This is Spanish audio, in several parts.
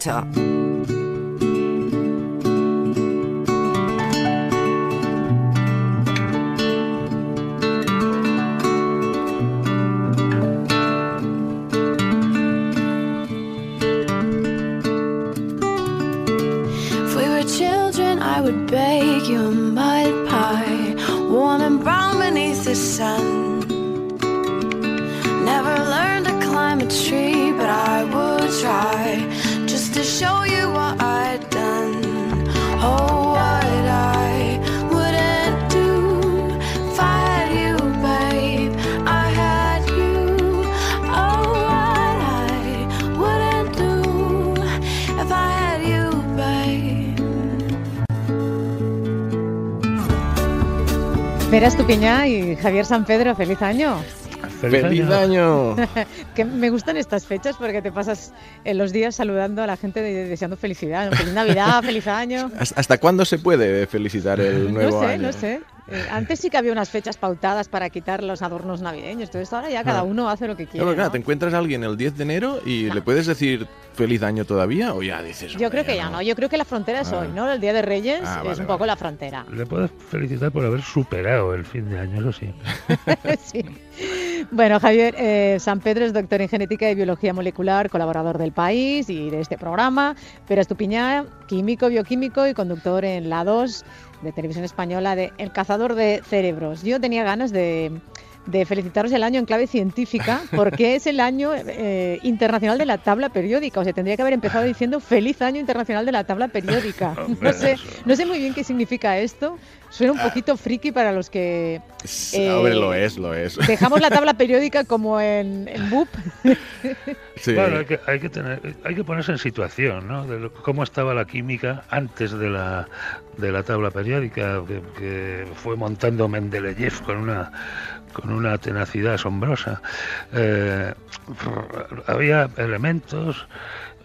Center. Vera Estupiñá y Javier San Pedro, feliz año. ¡Feliz, año! que me gustan estas fechas porque te pasas eh, los días saludando a la gente deseando felicidad. Feliz Navidad, feliz año. ¿Hasta cuándo se puede felicitar el nuevo año? No sé, no sé. Eh, antes sí que había unas fechas pautadas para quitar los adornos navideños, entonces ahora ya cada ah. uno hace lo que quiere. Claro, te encuentras a alguien el 10 de enero y le puedes decir feliz año todavía o ya dices. Yo creo que ya no. yo creo que la frontera es ah. hoy, ¿no? El Día de Reyes ah, es un poco la frontera. Le puedes felicitar por haber superado el fin de año, eso sí. Bueno, Javier eh, San Pedro es doctor en genética y biología molecular, colaborador del país y de este programa, pero es químico, bioquímico y conductor en La 2 de televisión española de El cazador de cerebros. Yo tenía ganas de, de felicitaros el año en clave científica, porque es el año eh, internacional de la tabla periódica. O sea, tendría que haber empezado diciendo feliz año internacional de la tabla periódica. no, sé, no sé muy bien qué significa esto. Suena un ah. poquito friki para los que... Eh, Hombre, lo es, lo es. Dejamos la tabla periódica como en, en BUP. Claro, hay que, tener, hay que ponerse en situación, ¿no? De cómo estaba la química antes de la, de la tabla periódica que, que fue montando Mendeleev con una con una tenacidad asombrosa. Eh, había elementos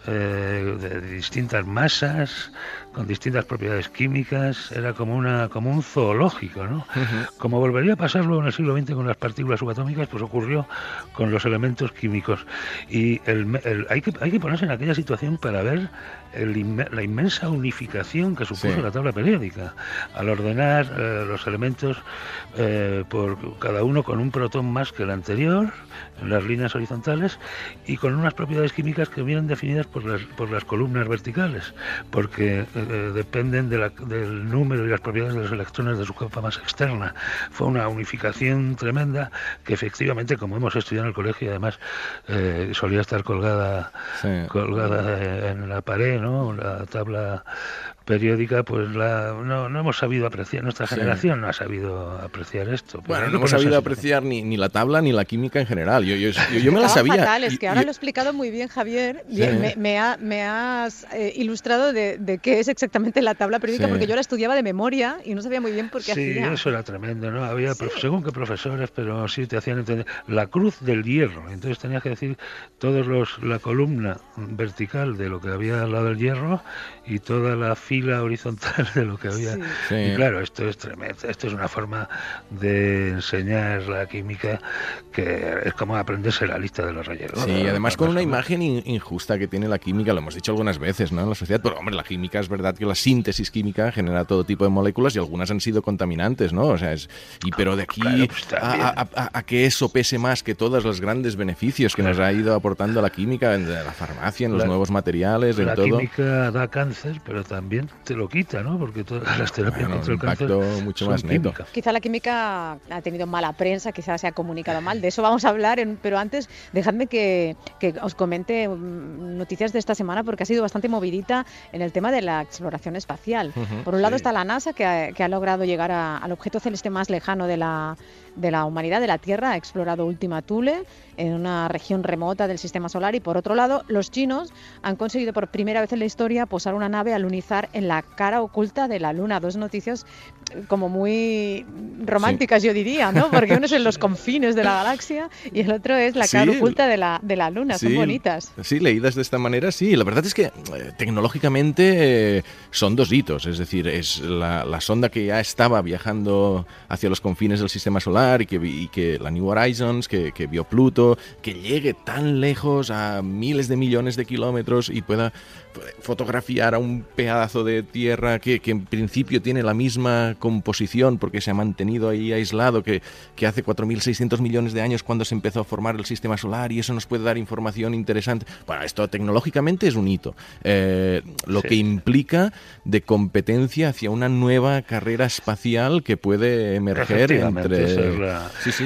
eh, de distintas masas, con distintas propiedades químicas, era como, una, como un zoológico, ¿no? Como volvería a pasarlo en el siglo XX con las partículas subatómicas, pues ocurrió con los elementos químicos. Y hay, que, hay que ponerse en aquella situación para ver la inmensa unificación que supuso la tabla periódica, al ordenar eh, los elementos eh, por cada uno con un protón más que el anterior, en las líneas horizontales, y con unas propiedades químicas que hubieran definidas por las, por las columnas verticales, porque eh, eh, dependen del número y las propiedades de los electrones de su capa más externa. Fue una unificación tremenda que efectivamente, como hemos estudiado en el colegio, además eh, solía estar colgada, colgada en la pared, ¿no? La tabla periódica, pues la, no, no hemos sabido apreciar, nuestra generación no ha sabido apreciar esto. Pues bueno, no, hemos sabido apreciar ni, ni, la tabla ni la química en general. Yo, yo, yo, me la sabía. es que ahora lo he explicado muy bien, Javier. Me, ha, me, has eh, ilustrado de, de, qué es exactamente la tabla periódica, porque yo la estudiaba de memoria y no sabía muy bien por qué sí, eso era tremendo, ¿no? Había, según qué profesores, pero sí te hacían entender. La cruz del hierro. Entonces tenías que decir todos los la columna vertical de lo que había al lado del hierro y toda la fila la horizontal de lo que había. Y claro, esto es tremendo. Esto es una forma de enseñar la química que es como aprenderse la lista de los reyes. Sí, además con una imagen injusta que tiene la química, lo hemos dicho algunas veces, ¿no? En la sociedad, pero hombre, la química es verdad que la síntesis química genera todo tipo de moléculas y algunas han sido contaminantes, ¿no? O sea, es, y pero de aquí pues a, que eso pese más que todos los grandes beneficios que nos ha ido aportando la química en la farmacia, en los nuevos materiales, en todo. La química da cáncer, pero también te lo quita, ¿no? Porque todas las terapias contra el cáncer mucho más neto. Quizá la química ha tenido mala prensa, quizá se ha comunicado mal. De eso vamos a hablar, pero antes dejadme que, os comente mm, noticias de esta semana porque ha sido bastante movidita en el tema de la exploración espacial. Por un lado está la NASA que ha, logrado llegar al objeto celeste más lejano de la de la humanidad, de la Tierra, ha explorado Última Thule en una región remota del sistema solar y por otro lado, los chinos han conseguido por primera vez en la historia posar una nave alunizar en la cara oculta de la Luna. Dos noticias eh, como muy románticas, yo diría, ¿no? Porque uno es en los confines de la galaxia y el otro es la cara oculta de la, de la Luna. Son bonitas. Sí, leídas de esta manera, sí. La verdad es que eh, tecnológicamente eh, son dos hitos. Es decir, es la sonda que ya estaba viajando hacia los confines del sistema solar y que, que la New Horizons, que, vio Pluto, que llegue tan lejos a miles de millones de kilómetros y pueda fotografiar a un pedazo de tierra que, en principio tiene la misma composición porque se ha mantenido ahí aislado, que, hace 4.600 millones de años cuando se empezó a formar el sistema solar y eso nos puede dar información interesante. Bueno, esto tecnológicamente es un hito, eh, lo que implica de competencia hacia una nueva carrera espacial que puede emerger entre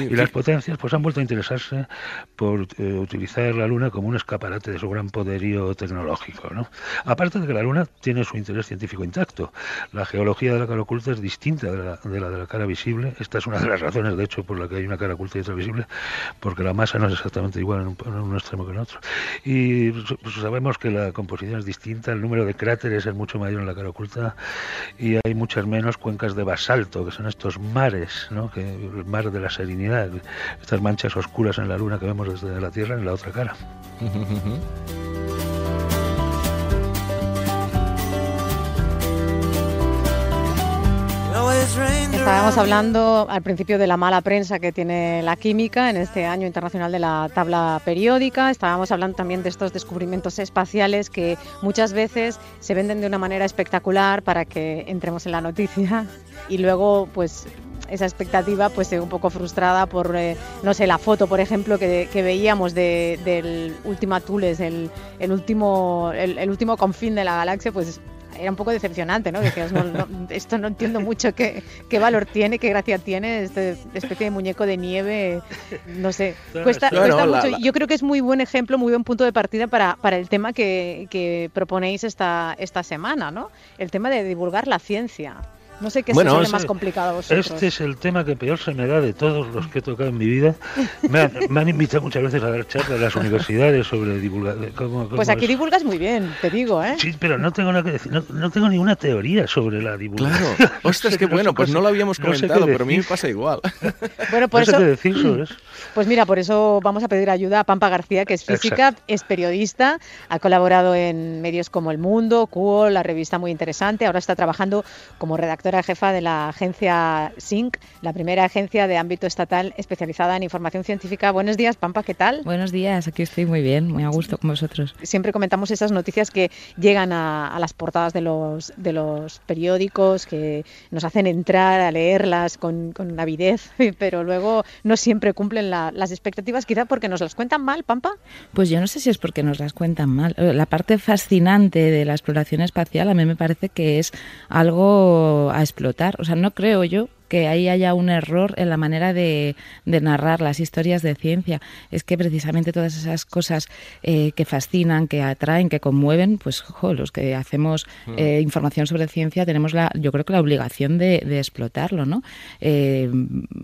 y las potencias pues han vuelto a interesarse por eh, utilizar la Luna como un escaparate de su gran poderío tecnológico. ¿no? Aparte de que la Luna tiene su interés científico intacto, la geología de la cara oculta es distinta de la, de la cara visible. Esta es una de las razones, de hecho, por la que hay una cara oculta y otra visible, porque la masa no es exactamente igual en un, extremo que en otro. Y pues, sabemos que la composición es distinta, el número de cráteres es mucho mayor en la cara oculta y hay muchas menos cuencas de basalto, que son estos mares, ¿no? que, de la serenidad, estas manchas oscuras en la luna que vemos desde la Tierra en la otra cara. Estábamos hablando al principio de la mala prensa que tiene la química en este año internacional de la tabla periódica. Estábamos hablando también de estos descubrimientos espaciales que muchas veces se venden de una manera espectacular para que entremos en la noticia y luego pues esa expectativa pues eh, un poco frustrada por, eh, no sé, la foto, por ejemplo, que, veíamos del último tules el, el, último, el, el último confín de la galaxia, pues era un poco decepcionante, ¿no? Decías, esto no entiendo mucho qué, valor tiene, qué gracia tiene este, esta especie de muñeco de nieve, no sé. Cuesta, cuesta mucho. Yo creo que es muy buen ejemplo, muy buen punto de partida para, para el tema que, que proponéis esta, esta semana, ¿no? El tema de divulgar la ciencia. No sé qué bueno, es más complicado Este es el tema que peor se me da de todos los que he tocado en mi vida. Me han, invitado muchas veces a dar charlas en las universidades sobre divulgar. pues aquí divulgas muy bien, te digo, ¿eh? Sí, pero no tengo nada que decir. No, tengo ninguna teoría sobre la divulgación. Claro. Ostras, bueno. pues no lo habíamos comentado, pero a mí me pasa igual. Bueno, por decir sobre eso. Pues mira, por eso vamos a pedir ayuda a Pampa García, que es física, es periodista, ha colaborado en medios como El Mundo, Cuo, la revista muy interesante, ahora está trabajando como redactora jefa de la agencia SINC, la primera agencia de ámbito estatal especializada en información científica. Buenos días, Pampa, ¿qué tal? Buenos días, aquí estoy muy bien, muy a gusto con vosotros. Siempre comentamos esas noticias que llegan a, las portadas de los, de los periódicos, que nos hacen entrar a leerlas con, con avidez, pero luego no siempre cumplen la las expectativas, quizá porque nos las cuentan mal, Pampa. Pues yo no sé si es porque nos las cuentan mal. Eh, la parte fascinante de la exploración espacial a mí me parece que es algo a explotar. O sea, no creo yo que ahí haya un error en la manera de, narrar las historias de ciencia. Es que precisamente todas esas cosas eh, que fascinan, que atraen, que conmueven, pues los que hacemos mm. eh, información sobre ciencia tenemos la, yo creo que la obligación de, explotarlo, ¿no? Eh,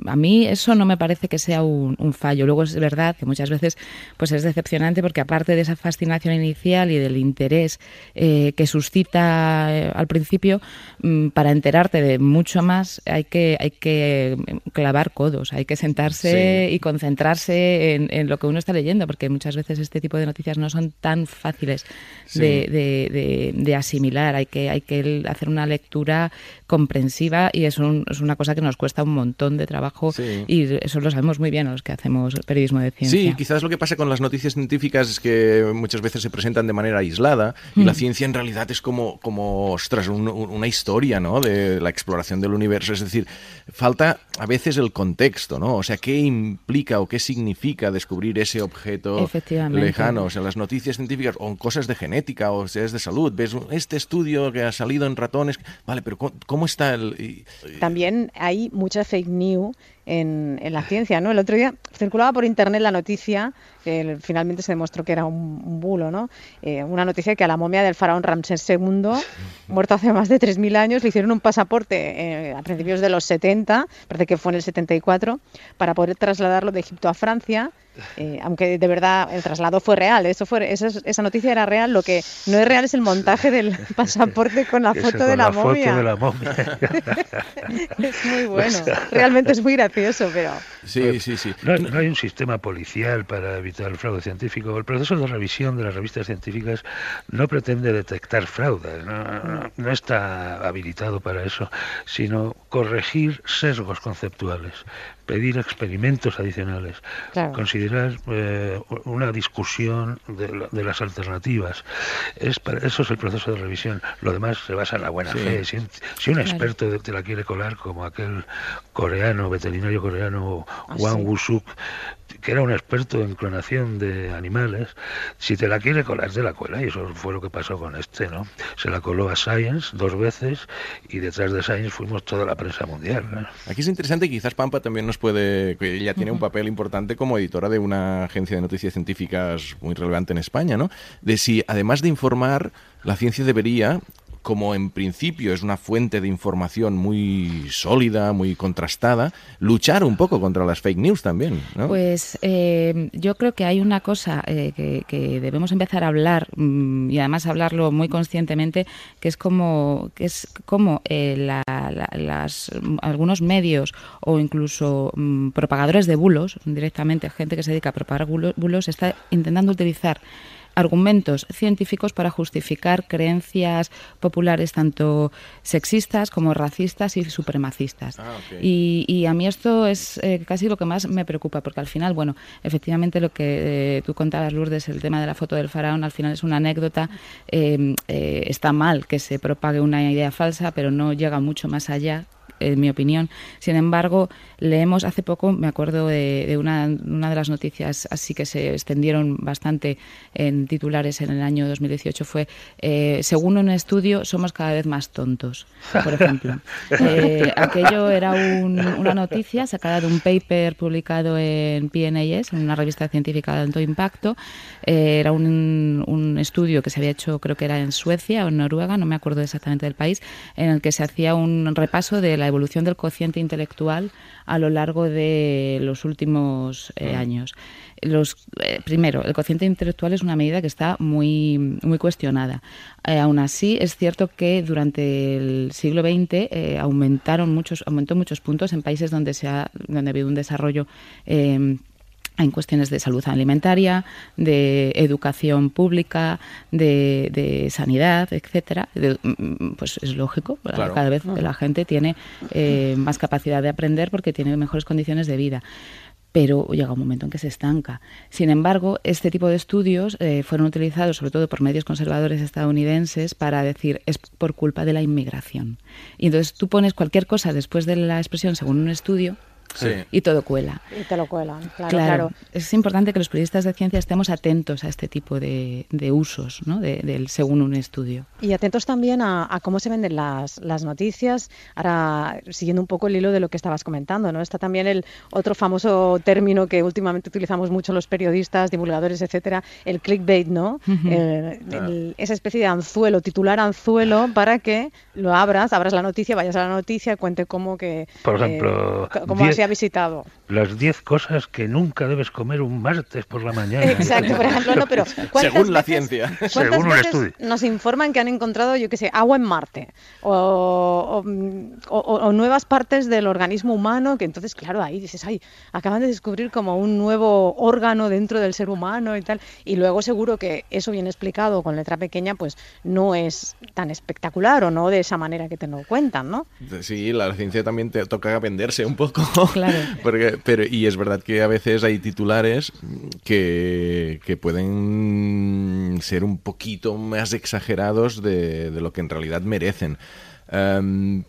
a mí eso no me parece que sea un, un, fallo. Luego es verdad que muchas veces pues es decepcionante porque aparte de esa fascinación inicial y del interés que suscita al principio, mm, para enterarte de mucho más hay que hay que clavar codos, hay que sentarse y concentrarse en, lo que uno está leyendo, porque muchas veces este tipo de noticias no son tan fáciles de, de, asimilar, hay que, hay que hacer una lectura comprensiva y es, es una cosa que nos cuesta un montón de trabajo y eso lo sabemos muy bien los que hacemos periodismo de ciencia. Sí, quizás lo que pasa con las noticias científicas es que muchas veces se presentan de manera aislada y la mm. ciencia en realidad es como, como ostras, una historia ¿no? de la exploración del universo. Es decir, falta a veces el contexto, ¿no? O sea, ¿qué implica o qué significa descubrir ese objeto lejano? O sea, las noticias científicas o cosas de genética o sea, de salud. ¿Ves este estudio que ha salido en ratones? Vale, pero ¿cómo ¿Cómo está el...? También hay mucha fake news en, la ciencia, ¿no? El otro día circulaba por internet la noticia, que finalmente se demostró que era un, bulo, ¿no? Eh, una noticia que a la momia del faraón Ramsés II, muerto hace más de 3.000 años, le hicieron un pasaporte eh, a principios de los 70, parece que fue en el 74, para poder trasladarlo de Egipto a Francia eh, aunque de verdad el traslado fue real, eso fue, esa, esa, noticia era real, lo que no es real es el montaje del pasaporte con la foto, de, la la foto de la, momia. es muy bueno, realmente es muy gracioso, pero... Sí, sí, sí. No, hay un sistema policial para evitar el fraude científico. El proceso de revisión de las revistas científicas no pretende detectar fraudes, no, no, está habilitado para eso, sino corregir sesgos conceptuales, pedir experimentos adicionales, considerar eh, una discusión de, las alternativas. Es eso es el proceso de revisión. Lo demás se basa en la buena fe. Si, un experto te la quiere colar, como aquel coreano, veterinario coreano Juan ah, Wang Wusuk, que era un experto en clonación de animales, si te la quiere colar, de la cuela. Y eso fue lo que pasó con este, ¿no? Se la coló a Science dos veces y detrás de Science fuimos toda la prensa mundial. Aquí es interesante, quizás Pampa también nos puede, ella tiene un papel importante como editora de una agencia de noticias científicas muy relevante en España, ¿no? De si, además de informar, la ciencia debería como en principio es una fuente de información muy sólida, muy contrastada, luchar un poco contra las fake news también. Pues eh, yo creo que hay una cosa eh, que, debemos empezar a hablar mm, y además hablarlo muy conscientemente, que es como, que es como eh, las, mm, algunos medios o incluso mm, propagadores de bulos, directamente gente que se dedica a propagar bulos está intentando utilizar argumentos científicos para justificar creencias populares tanto sexistas como racistas y supremacistas. Ah, y, a mí esto es eh, casi lo que más me preocupa, porque al final, bueno, efectivamente lo que eh, tú contabas, Lourdes, el tema de la foto del faraón, al final es una anécdota. Eh, está mal que se propague una idea falsa, pero no llega mucho más allá en mi opinión. Sin embargo, leemos hace poco, me acuerdo de, una, de las noticias así que se extendieron bastante en titulares en el año 2018 fue, eh, según un estudio, somos cada vez más tontos, por ejemplo. Eh, aquello era una noticia sacada de un paper publicado en PNAS, en una revista científica de alto impacto. Eh, era un, un estudio que se había hecho, creo que era en Suecia o en Noruega, no me acuerdo exactamente del país, en el que se hacía un repaso de la evolución del cociente intelectual a lo largo de los últimos eh, años. Los, eh, primero, el cociente intelectual es una medida que está muy, muy cuestionada. Eh, aún así, es cierto que durante el siglo XX aumentaron muchos, aumentó muchos puntos en países donde, se ha, donde ha habido un desarrollo em, en cuestiones de salud alimentaria, de educación pública, de, sanidad, etcétera, mm, pues es lógico. Cada vez la gente tiene eh, más capacidad de aprender porque tiene mejores condiciones de vida pero llega un momento en que se estanca. Sin embargo, este tipo de estudios eh, fueron utilizados sobre todo por medios conservadores estadounidenses para decir es por culpa de la inmigración. Y entonces tú pones cualquier cosa después de la expresión según un estudio y todo cuela. Y te lo cuelan, claro, Es importante que los periodistas de ciencia estemos atentos a este tipo de, usos, ¿no? del, según un estudio. Y atentos también a, cómo se venden las, noticias. Ahora, siguiendo un poco el hilo de lo que estabas comentando, ¿no? Está también el otro famoso término que últimamente utilizamos mucho los periodistas, divulgadores, etcétera, el clickbait, ¿no? Ah. esa especie de anzuelo, titular anzuelo, para que lo abras, abras la noticia, vayas a la noticia, cuente cómo que. Por eh, ejemplo, se ha visitado. Las 10 cosas que nunca debes comer un martes por la mañana. Exacto, por ejemplo, no, pero según la ciencia, según un estudio. Nos informan que han encontrado, yo qué sé, agua en Marte o, nuevas partes del organismo humano, que entonces, claro, ahí dices, ay, acaban de descubrir como un nuevo órgano dentro del ser humano y tal. Y luego seguro que eso bien explicado con letra pequeña, pues no es tan espectacular o no de esa manera que te lo cuentan, ¿no? Sí, la ciencia también te toca venderse un poco. Porque, pero, y es verdad que a veces hay titulares que, pueden ser un poquito más exagerados de, lo que en realidad merecen. Em,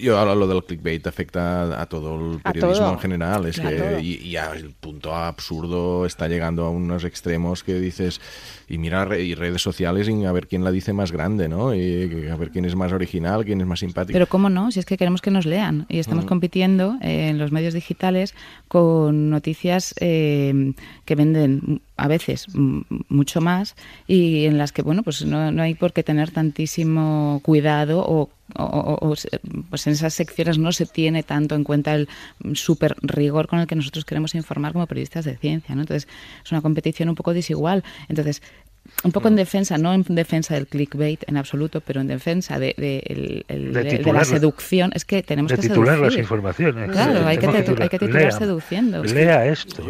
yo hablo lo del clickbait afecta a todo el periodismo en general. Es y, al el punto absurdo está llegando a unos extremos que dices, y mira y redes sociales y a ver quién la dice más grande, ¿no? Y a ver quién es más original, quién es más simpático. Pero cómo no, si es que queremos que nos lean. Y estamos mm. compitiendo eh, en los medios digitales con noticias eh, que venden a veces mucho más y en las que bueno pues no, no hay por qué tener tantísimo cuidado o, pues en esas secciones no se tiene tanto en cuenta el mm, súper rigor con el que nosotros queremos informar como periodistas de ciencia entonces es una competición un poco desigual entonces un poco en mm. defensa, no en defensa del clickbait en absoluto, pero en defensa de, de, la seducción, es que tenemos que titular las informaciones. Claro, eh, hay que, titular, seduciendo. Lea esto.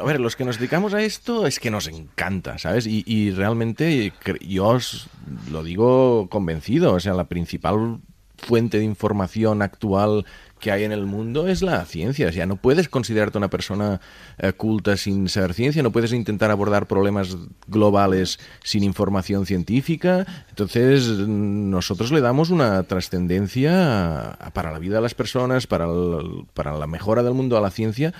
a ver, los que nos dedicamos a esto es que nos encanta, ¿sabes? Y, y realmente yo os lo digo convencido, o sea, la principal fuente de información actual que hay en el mundo es la ciencia. O sea, no puedes considerarte una persona eh, culta sin saber ciencia, no puedes intentar abordar problemas globales sin información científica. Entonces, nosotros le damos una trascendencia para la vida de las personas, para, para la mejora del mundo a la ciencia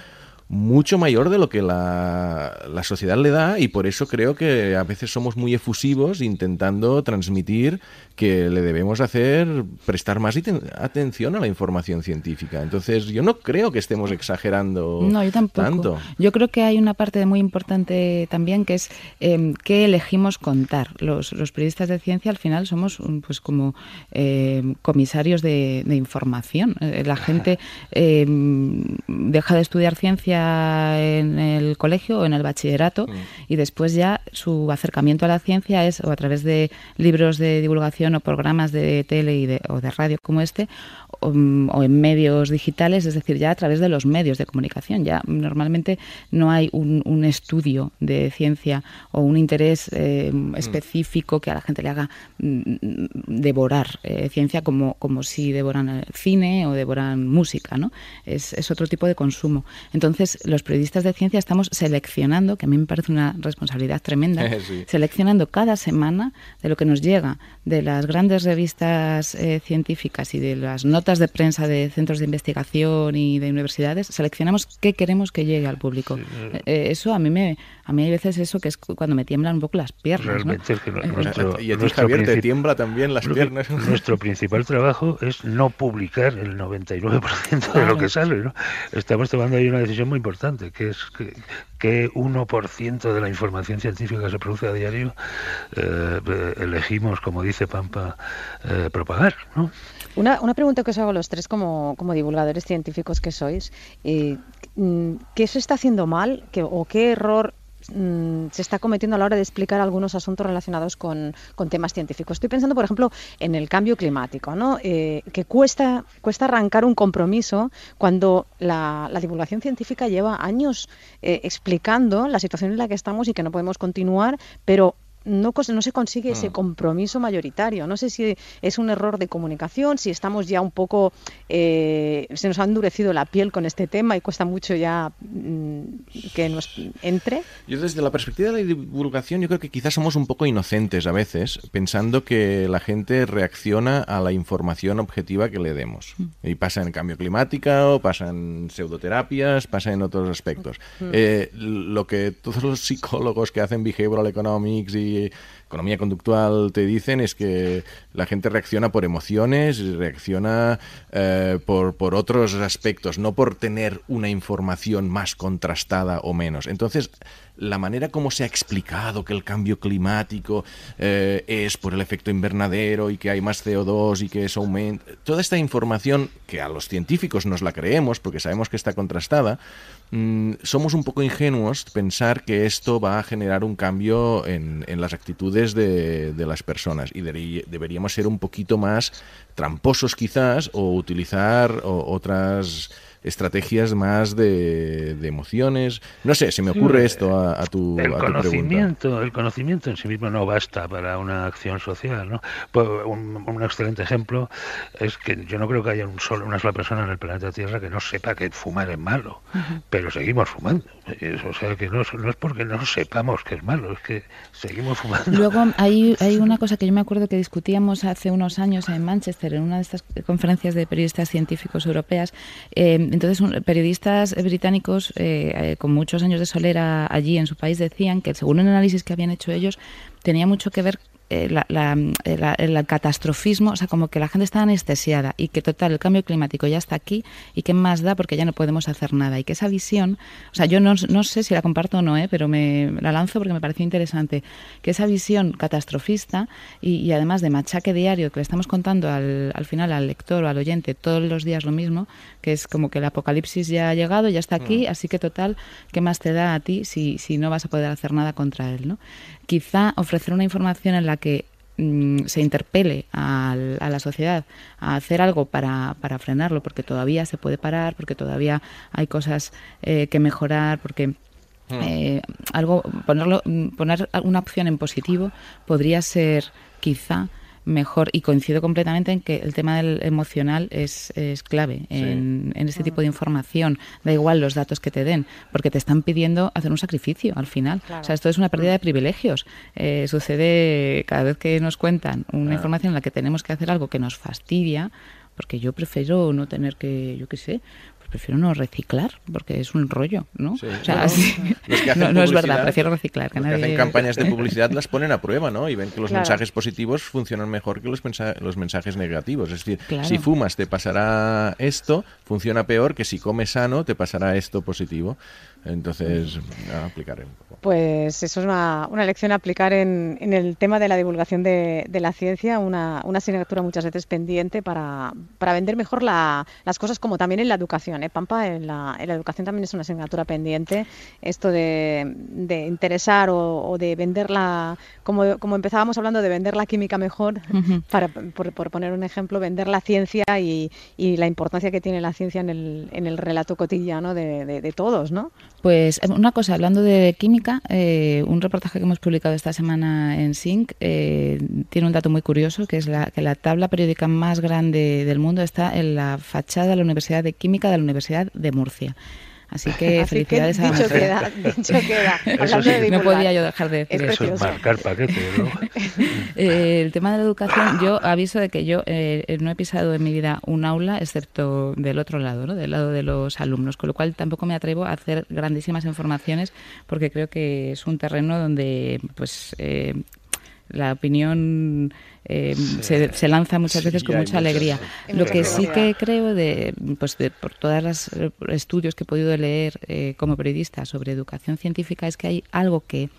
mucho mayor de lo que la, sociedad le da y por eso creo que a veces somos muy efusivos intentando transmitir que le debemos hacer prestar más atención a la información científica. Entonces yo no creo que estemos exagerando no, tanto. Yo creo que hay una parte muy importante también que es em, qué elegimos contar. Los, los, periodistas de ciencia al final somos pues como em, comisarios de, información. Eh, la gente em, deja de estudiar ciencia en el colegio o en el bachillerato mm. y después ya su acercamiento a la ciencia es o a través de libros de divulgación o programas de tele o de radio como este mm, o, en medios digitales, es decir, ya a través de los medios de comunicación. Ya normalmente no hay un, estudio de ciencia o un interés eh, mm. específico que a la gente le haga devorar eh, ciencia como, como si devoran cine o devoran música, ¿no? Es, es otro tipo de consumo. Entonces, los periodistas de ciencia estamos seleccionando, que a mí me parece una responsabilidad tremenda, seleccionando cada semana de lo que nos llega de las grandes revistas eh, científicas y de las notas de prensa de centros de investigación y de universidades, seleccionamos qué queremos que llegue al público. Eh, eh, eso a mí me a mí hay veces eso que es cuando me tiemblan un poco las piernas. Realmente, ¿no? es que y a ti, Javier, te tiembla también las piernas. Nuestro principal trabajo es no publicar el 99% de lo que sale. ¿no? Estamos tomando ahí una decisión muy importante, que es que, que 1% de la información científica que se produce a diario eh, elegimos, como dice Pampa, eh, propagar. ¿no? Una, una, pregunta que os hago los tres como, divulgadores científicos que sois. Eh, mm, ¿Qué se está haciendo mal que, o qué error Mm, se está cometiendo a la hora de explicar algunos asuntos relacionados con, temas científicos. Estoy pensando, por ejemplo, en el cambio climático, ¿no? Eh, que cuesta, cuesta arrancar un compromiso cuando la, divulgación científica lleva años eh, explicando la situación en la que estamos y que no podemos continuar, pero no, no se consigue ese mm. compromiso mayoritario. No sé si es un error de comunicación, si estamos ya un poco, eh, se nos ha endurecido la piel con este tema y cuesta mucho ya mm, que nos entre. Yo desde la perspectiva de la divulgación, yo creo que quizás somos un poco inocentes a veces, pensando que la gente reacciona a la información objetiva que le demos. Mm. Y pasa en cambio climático, pasa en pseudoterapias, pasa en otros aspectos. Eh, lo que todos los psicólogos que hacen behavioral economics y economía conductual te dicen es que la gente reacciona por emociones, reacciona eh, por otros aspectos, no por tener una información más contrastada o menos. Entonces, la manera como se ha explicado que el cambio climático eh, es por el efecto invernadero y que hay más CO2 y que eso aumenta, toda esta información que a los científicos nos la creemos porque sabemos que está contrastada, mm, somos un poco ingenuos pensar que esto va a generar un cambio en, las actitudes de, las personas y deberíamos ser un poquito más tramposos quizás o utilizar otras estrategias más de, emociones. No sé, se me ocurre eh, esto a, tu, el conocimiento, pregunta. El conocimiento en sí mismo no basta para una acción social. ¿no? Pues, un, un, excelente ejemplo es que yo no creo que haya un solo, una sola persona en el planeta Tierra que no sepa que fumar es malo, pero seguimos fumando. Eh, o sea, que no, es porque no sepamos que es malo, es que seguimos fumando. Luego hay, hay una cosa que yo me acuerdo que discutíamos hace unos años en Manchester, en una de estas conferencias de periodistas científicos europeas. Eh, entonces, periodistas británicos eh, con muchos años de solera allí en su país decían que, según un análisis que habían hecho ellos, tenía mucho que ver eh, eh, el catastrofismo, o sea, como que la gente está anestesiada y que total, el cambio climático ya está aquí y qué más da porque ya no podemos hacer nada. Y que esa visión, o sea, yo no, no sé si la comparto o no, eh, pero me la lanzo porque me pareció interesante, que esa visión catastrofista y, y además de machaque diario que le estamos contando al, al final al lector o al oyente todos los días lo mismo, que es como que el apocalipsis ya ha llegado, ya está aquí, mm. así que total, ¿qué más te da a ti si, si no vas a poder hacer nada contra él? ¿no? Quizá ofrecer una información en la que que mm, se interpele a, la sociedad a hacer algo para, frenarlo, porque todavía se puede parar, porque todavía hay cosas eh, que mejorar, porque mm. eh, algo ponerlo, mm, poner una opción en positivo podría ser quizá mejor. Y coincido completamente en que el tema del emocional es, clave en, este ah. tipo de información. Da igual los datos que te den, porque te están pidiendo hacer un sacrificio al final. O sea, esto es una pérdida de mm. privilegios. Eh, sucede cada vez que nos cuentan una información en la que tenemos que hacer algo que nos fastidia, porque yo prefiero no tener que, yo qué sé, pues prefiero no reciclar, porque es un rollo, ¿no? no, es verdad, prefiero reciclar. Que hacen campañas de publicidad las ponen a prueba, ¿no? Y ven que los mensajes positivos funcionan mejor que los, mensajes negativos. Es decir, si fumas te pasará esto, funciona peor que si comes sano te pasará esto positivo. Entonces, a aplicar. Un poco. Pues eso es una, una lección aplicar en, el tema de la divulgación de, la ciencia, una, una, asignatura muchas veces pendiente para, vender mejor la, las cosas, como también en la educación. ¿eh, Pampa, en la, educación también es una asignatura pendiente. Esto de, interesar o, de venderla, como, como empezábamos hablando de vender la química mejor, para, por, poner un ejemplo, vender la ciencia y, y, la importancia que tiene la ciencia en el, en el relato cotidiano de, de todos, ¿no? Pues em, una cosa, hablando de química, eh, un reportaje que hemos publicado esta semana en SINC eh, tiene un dato muy curioso, que es la, que la tabla periódica más grande del mundo está en la fachada de la Universidad de Química de la Universidad de Murcia. Así que felicidades que, a dicho queda, dicho queda. no podía yo dejar de decir eso. marcar paquete, ¿no? Eh, el tema de la educación, yo aviso de que yo eh, eh, no he pisado en mi vida un aula, excepto del otro lado, ¿no? del lado de los alumnos, con lo cual tampoco me atrevo a hacer grandísimas informaciones porque creo que es un terreno donde pues la opinión eh, se, lanza muchas veces con mucha alegría. Lo que sí que creo, de, pues por todos los eh, estudios que he podido leer eh, como periodista sobre educación científica, es que hay algo que,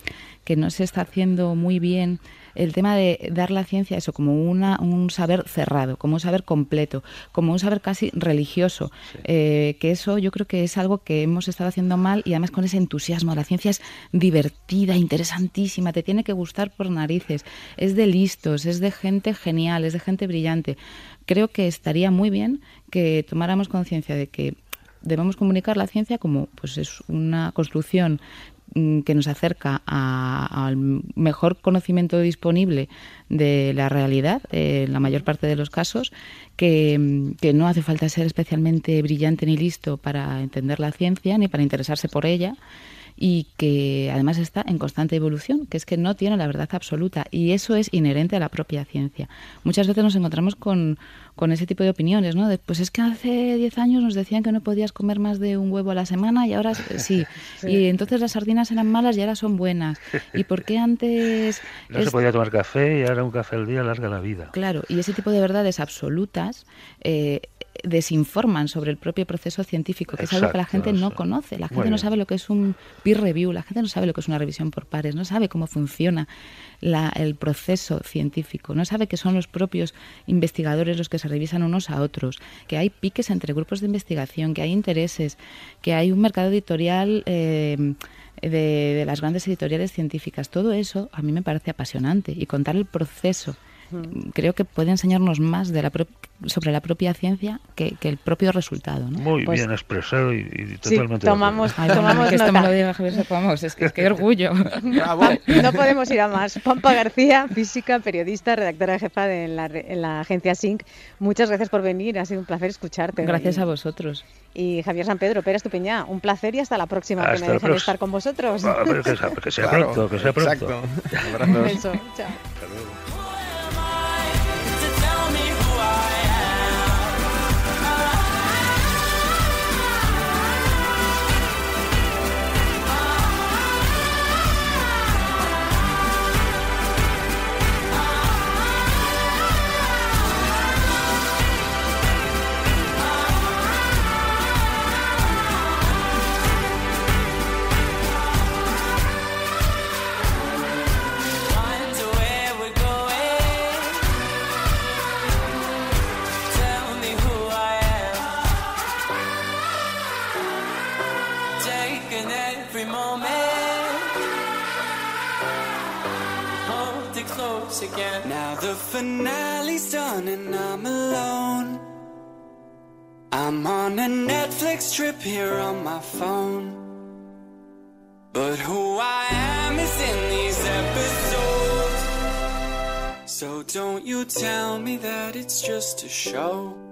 que no se está haciendo muy bien el tema de dar la ciencia eso como una, un saber cerrado, como un saber completo, como un saber casi religioso, que eso yo creo que es algo que hemos estado haciendo mal y además con ese entusiasmo. La ciencia es divertida, interesantísima, te tiene que gustar por narices, es de listos, es de gente genial, es de gente brillante. Creo que estaría muy bien que tomáramos conciencia de que debemos comunicar la ciencia como pues es una construcción mm, que nos acerca al mejor conocimiento disponible de la realidad, en la mayor parte de los casos, mm, que, no hace falta ser especialmente brillante ni listo para entender la ciencia ni para interesarse por ella y que además está en constante evolución, que es que no tiene la verdad absoluta y eso es inherente a la propia ciencia. Muchas veces nos encontramos con, ese tipo de opiniones, ¿no? pues es que hace 10 años nos decían que no podías comer más de un huevo a la semana y ahora sí. Y entonces las sardinas eran malas y ahora son buenas. ¿Y por qué antes... No se podía tomar café y ahora un café al día larga la vida. Claro, y ese tipo de verdades absolutas eh, desinforman sobre el propio proceso científico, que es algo que la gente no conoce. La gente no sabe lo que es un peer review, la gente no sabe lo que es una revisión por pares, no sabe cómo funciona el proceso científico, no sabe que son los propios investigadores los que se revisan unos a otros, que hay piques entre grupos de investigación, que hay intereses, que hay un mercado editorial eh, de, de las grandes editoriales científicas. Todo eso a mí me parece apasionante y contar el proceso creo que puede enseñarnos más de la sobre la propia ciencia que, el propio resultado. Muy pues bien expresado y, totalmente. tomamos, tomamos Esto es que orgullo. No podemos ir a más. Pampa García, física, periodista, redactora jefa de la, en la agencia SINC. Muchas gracias por venir, ha sido un placer escucharte. Gracias a vosotros. Y Javier San Pedro, Pérez Tupeñá, un placer y hasta la próxima hasta que me estar con vosotros. Ah, que, sea, pronto, que sea pronto. Un trip here on my phone. But who I am is in these episodes. So don't you tell me that it's just a show.